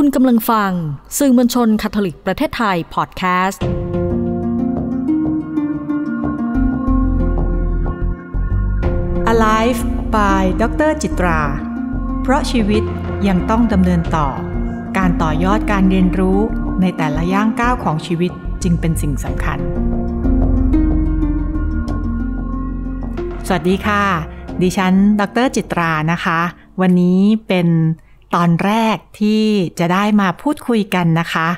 คุณกำลังฟังสื่อมวลชนคาทอลิกประเทศไทยพอดแคสต์ Alive by ดรจิตรา เพราะชีวิตยังต้องดำเนินต่อการต่อยอดการเรียนรู้ในแต่ละย่างก้าวของชีวิตจึงเป็นสิ่งสำคัญ สวัสดีค่ะ ดิฉัน ดรจิตรา นะคะ วันนี้เป็นตอนแรกที่จะได้มาพูดคุยกันนะคะ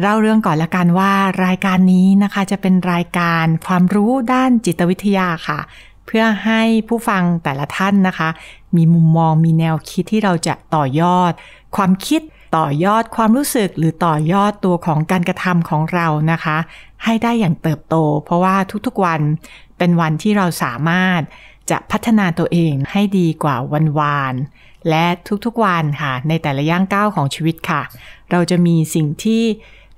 เล่าเรื่องก่อนละกันว่ารายการนี้นะคะจะเป็นรายการความรู้ด้านจิตวิทยาค่ะ เพื่อให้ผู้ฟังแต่ละท่านนะคะ มีมุมมองมีแนวคิดที่เราจะต่อยอด ความคิดต่อยอดความรู้สึกหรือต่อยอดตัวของการกระทำของเรานะคะ ให้ได้อย่างเติบโต เพราะว่าทุกๆวันเป็นวันที่เราสามารถจะพัฒนาตัวเองให้ดีกว่าวันวานและทุกๆวันค่ะในแต่ละย่างก้าวของชีวิตค่ะ เราจะมีสิ่งที่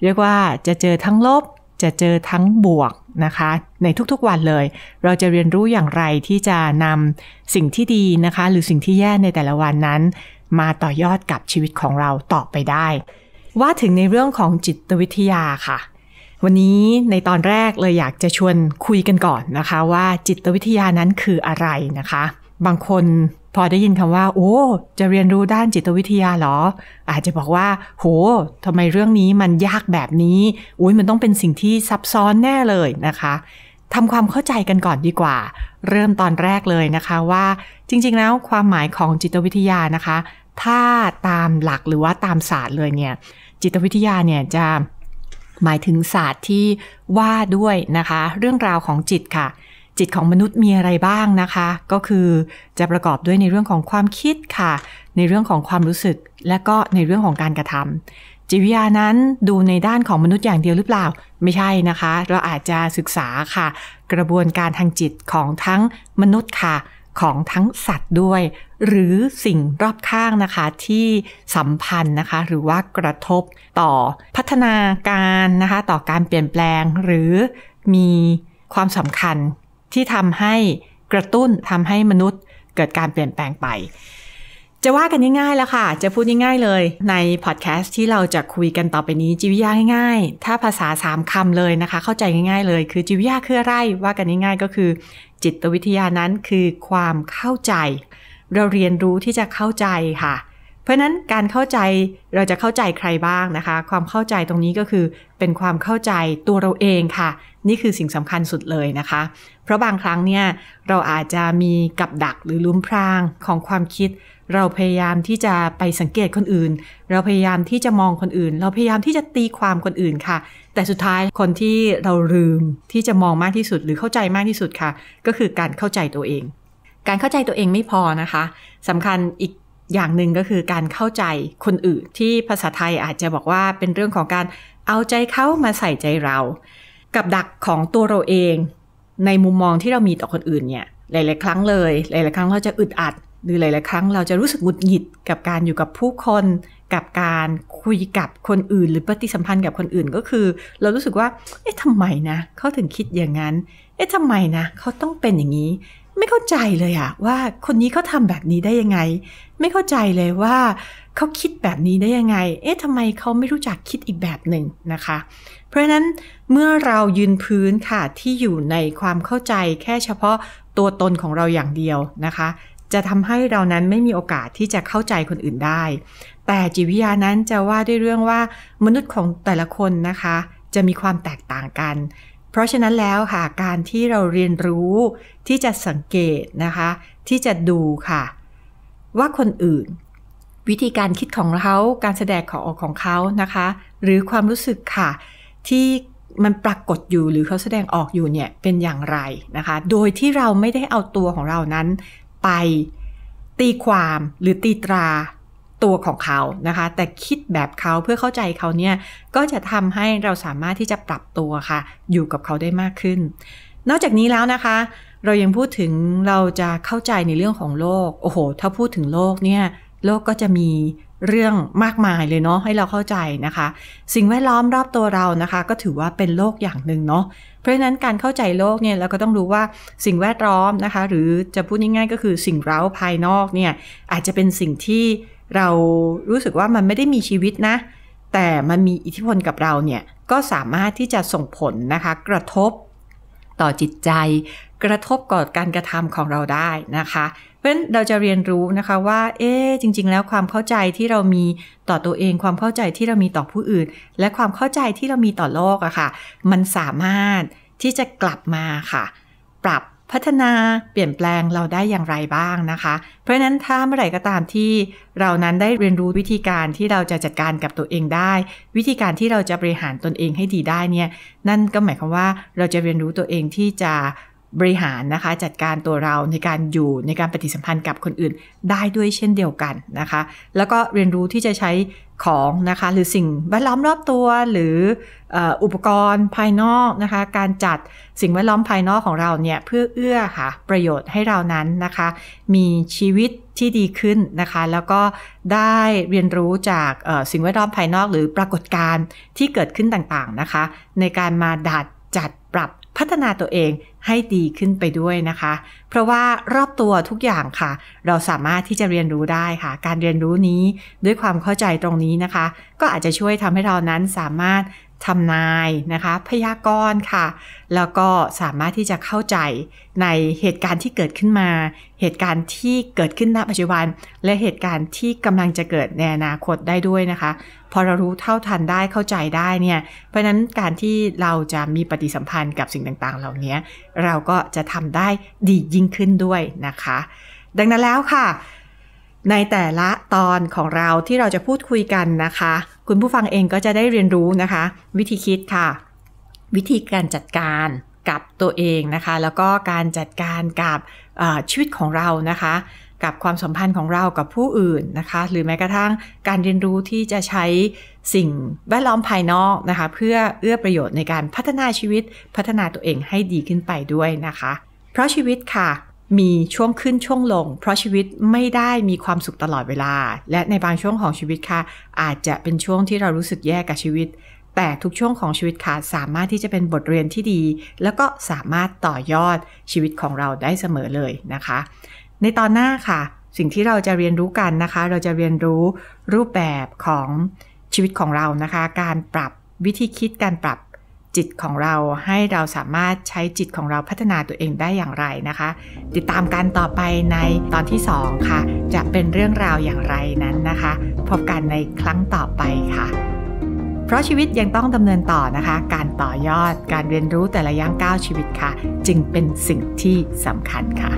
เรียกว่าจะเจอทั้งลบ จะเจอทั้งบวกนะคะ ในทุกๆวันเลย เราจะเรียนรู้อย่างไรที่จะนำสิ่งที่ดีนะคะหรือสิ่งที่แย่ในแต่ละวันนั้น มาต่อยอดกับชีวิตของเราต่อไปได้ ว่าถึงในเรื่องของจิตวิทยาค่ะ วันนี้ในตอนแรกเลยอยากจะชวนคุยกันก่อนนะคะ ว่า จิตวิทยานั้นคืออะไรนะคะ บางคนพอได้ยินคำว่า โอ้จะเรียนรู้ด้านจิตวิทยาหรอ อาจจะบอกว่าโหทำไมเรื่องนี้มันยากแบบนี้อุ้ยมันต้องเป็นสิ่งที่ซับซ้อนแน่เลยนะคะทำความเข้าใจกันก่อนดีกว่า เริ่มตอนแรกเลยนะคะว่า จริงๆแล้ว ความหมายของจิตวิทยานะคะ ถ้าตามหลักหรือว่าตามศาสตร์เลยเนี่ย จิตวิทยาเนี่ยจะ หมายถึงศาสตร์ที่ว่าด้วยนะคะ เรื่องราวของจิตค่ะจิตของมนุษย์มีอะไรบ้างนะคะ ก็คือจะประกอบด้วยในเรื่องของความคิดค่ะ ในเรื่องของความรู้สึกและก็ในเรื่องของการกระทำจิตวิทยานั้นดูในด้านของมนุษย์อย่างเดียวหรือเปล่าไม่ใช่นะคะ เราอาจจะศึกษาค่ะ กระบวนการทางจิตของทั้งมนุษย์ค่ะของทั้งสัตว์ด้วย หรือสิ่งรอบข้างนะคะที่สัมพันธ์นะคะ หรือว่ากระทบต่อพัฒนาการนะคะ ต่อการเปลี่ยนแปลงหรือมีความสำคัญที่ทำให้กระตุ้นทำให้มนุษย์ เกิดการเปลี่ยนแปลงไป จะว่ากันง่ายๆแล้วค่ะ จะพูดง่ายๆเลย ในพอดแคสต์ที่เราจะคุยกันต่อไปนี้จิวิยาง่ายๆ ถ้าภาษา 3 คำเลยนะคะ เข้าใจง่าย ๆ เลยคือจิวิยาคืออะไรว่ากันง่ายๆ ก็คือ จิตวิทยานั้นคือความเข้าใจ เราเรียนรู้ที่จะเข้าใจค่ะ เพราะนั้นการเข้าใจเราจะเข้าใจใครบ้างนะคะ ความเข้าใจตรงนี้ก็คือเป็นความเข้าใจตัวเราเองค่ะนี่คือสิ่งสำคัญสุดเลยนะคะ เพราะบางครั้งเนี่ยเราอาจจะมีกับดักหรือลุ้มพรางของความคิด เราพยายามที่จะไปสังเกตคนอื่น เราพยายามที่จะมองคนอื่น เราพยายามที่จะตีความคนอื่นค่ะ แต่สุดท้ายคนที่เราลืมที่จะมองมากที่สุดหรือเข้าใจมากที่สุดค่ะก็คือการเข้าใจตัวเอง การเข้าใจตัวเองไม่พอนะคะ สำคัญอีกอย่างหนึ่งก็คือการเข้าใจคนอื่นที่ภาษาไทยอาจจะบอกว่าเป็นเรื่องของการเอาใจเขามาใส่ใจเรากับดักของตัวเราเองในมุมมองที่เรามีต่อคนอื่นเนี่ยหลาย ๆครั้งเลย หลายๆ ครั้งเราจะอึดอัดหรือหลายๆครั้ง เราจะรู้สึกหงุดหงิดกับการอยู่กับผู้คน กับการคุยกับคนอื่น หรือปฏิสัมพันธ์กับคนอื่นก็คือ เรารู้สึกว่าเอ๊ะทำไมนะเขาถึงคิดอย่างนั้นเอ๊ะทำไมนะเขาต้องเป็นอย่างนี้ไม่เข้าใจเลยอะว่าคนนี้เขาทำแบบนี้ได้ยังไง ไม่เข้าใจเลยว่า เขาคิดแบบนี้ได้ยังไง เอ๊ะทำไมเขาไม่รู้จักคิดอีกแบบหนึ่งนะคะ เพราะนั้นเมื่อเรายืนพื้นค่ะที่อยู่ในความเข้าใจแค่เฉพาะตัวตนของเราอย่างเดียวนะคะ จะทำให้เรานั้นไม่มีโอกาสที่จะเข้าใจคนอื่นได้ แต่จิตวิทยานั้นจะว่าด้วยเรื่องว่ามนุษย์ของแต่ละคนนะคะ จะมีความแตกต่างกันเพราะฉะนั้นแล้วค่ะการที่เราเรียนรู้ที่จะสังเกตนะคะ ที่จะดูค่ะ ว่าคนอื่นวิธีการคิดของเขาการแสดงของออกของเขานะคะ หรือความรู้สึกค่ะ ที่มันปรากฏอยู่หรือเขาแสดงออกอยู่เนี่ยเป็นอย่างไรนะคะ โดยที่เราไม่ได้เอาตัวของเรานั้นไปตีความหรือตีตราตัวของเขานะคะ แต่คิดแบบเขาเพื่อเข้าใจเขาเนี่ย ก็จะทำให้เราสามารถที่จะปรับตัวค่ะ อยู่กับเขาได้มากขึ้น นอกจากนี้แล้วนะคะ เรายังพูดถึงเราจะเข้าใจในเรื่องของโลก โอ้โห ถ้าพูดถึงโลกเนี่ย โลกก็จะมีเรื่องมากมายเลยเนาะ ให้เราเข้าใจนะคะ สิ่งแวดล้อมรอบตัวเรานะคะ ก็ถือว่าเป็นโลกอย่างหนึ่งเนาะ เพราะฉะนั้นการเข้าใจโลกเนี่ย เราก็ต้องรู้ว่าสิ่งแวดล้อมนะคะ หรือจะพูดง่ายๆ ก็คือสิ่งเร้าภายนอกเนี่ย อาจจะเป็นสิ่งที่เรารู้สึกว่ามันไม่ได้มีชีวิตนะ แต่มันมีอิทธิพลกับเราเนี่ยก็สามารถที่จะส่งผลนะคะ กระทบต่อจิตใจ กระทบก่อการกระทำของเราได้นะคะเพราะฉะนั้นเราจะเรียนรู้นะคะว่าเอ๊จริงๆแล้วความเข้าใจที่เรามีต่อตัวเองความเข้าใจที่เรามีต่อผู้อื่น และความเข้าใจที่เรามีต่อโลกอะคะ่ะมันสามารถที่จะกลับมาค่ะ ปรับพัฒนาเปลี่ยนแปลงเราได้อย่างไรบ้างนะคะ เพราะนั้นถ้าเมื่อไหร่ก็ตามที่ เรานั้นได้เรียนรู้วิธีการที่เราจะจัดการกับตัวเองได้ วิธีการที่เราจะบริหารตนเองให้ดีได้เนี่ยนั่นก็หมายความว่าเราจะเรียนรู้ตัวเองที่จะบริหารนะคะจัดการตัวเราในการอยู่ในการปฏิสัมพันธ์กับคนอื่นได้ด้วยเช่นเดียวกันนะคะแล้วก็เรียนรู้ที่จะใช้ของนะคะหรือสิ่งแวดล้อมรอบตัวหรืออุปกรณ์ภายนอกนะคะการจัดสิ่งแวดล้อมภายนอกของเราเนี่ยเพื่อเอื้อค่ะประโยชน์ให้เรานั้นนะคะมีชีวิตที่ดีขึ้นนะคะแล้วก็ได้เรียนรู้จากสิ่งแวดล้อมภายนอกหรือปรากฏการณ์ที่เกิดขึ้นต่างๆนะคะในการมาดัดจัดปรับพัฒนาตัวเองให้ดีขึ้นไปด้วยนะคะ เพราะว่ารอบตัวทุกอย่างค่ะ เราสามารถที่จะเรียนรู้ได้ค่ะ การเรียนรู้นี้ด้วยความเข้าใจตรงนี้นะคะ ก็อาจจะช่วยทำให้เรานั้นสามารถทำนายนะคะ พยากรณ์ค่ะแล้วก็สามารถที่จะเข้าใจในเหตุการณ์ที่เกิดขึ้นมา เหตุการณ์ที่เกิดขึ้นณปัจจุบัน และเหตุการณ์ที่กำลังจะเกิดในอนาคตได้ด้วยนะคะ พอเรารู้เท่าทันได้เข้าใจได้เนี่ย เพราะนั้นการที่เราจะมีปฏิสัมพันธ์กับสิ่งต่างๆ เหล่านี้เราก็จะทำได้ดียิ่งขึ้นด้วยนะคะ ดังนั้นแล้วค่ะ ในแต่ละตอนของเราที่เราจะพูดคุยกันนะคะคุณผู้ฟังเองก็จะได้เรียนรู้นะคะ วิธีคิดค่ะ วิธีการจัดการกับตัวเองนะคะ แล้วก็การจัดการกับชีวิตของเรานะคะ กับความสัมพันธ์ของเรากับผู้อื่นนะคะหรือแม้กระทั่งการเรียนรู้ที่จะใช้สิ่งแวดล้อมภายนอกนะคะ เพื่อเอื้อประโยชน์ในการพัฒนาชีวิตพัฒนาตัวเองให้ดีขึ้นไปด้วยนะคะ เพราะชีวิตค่ะมีช่วงขึ้นช่วงลง เพราะชีวิตไม่ได้มีความสุขตลอดเวลา และในบางช่วงของชีวิตค่ะอาจจะเป็นช่วงที่เรารู้สึกแย่กับชีวิต แต่ทุกช่วงของชีวิตค่ะสามารถที่จะเป็นบทเรียนที่ดี แล้วก็สามารถต่อยอดชีวิตของเราได้เสมอเลยนะคะ ในตอนหน้าค่ะสิ่งที่เราจะเรียนรู้กันนะคะ เราจะเรียนรู้รูปแบบของชีวิตของเรานะคะ การปรับวิธีคิดการปรับจิตของเราให้เราสามารถใช้จิตของเราพัฒนาตัวเองได้อย่างไรนะคะ ติดตามกันต่อไปในตอนที่ 2 ค่ะ จะเป็นเรื่องราวอย่างไรนั้นนะคะ พบกันในครั้งต่อไปค่ะ เพราะชีวิตยังต้องดำเนินต่อนะคะ การต่อยอดการเรียนรู้แต่ละย่างก้าวชีวิตค่ะ จึงเป็นสิ่งที่สำคัญค่ะ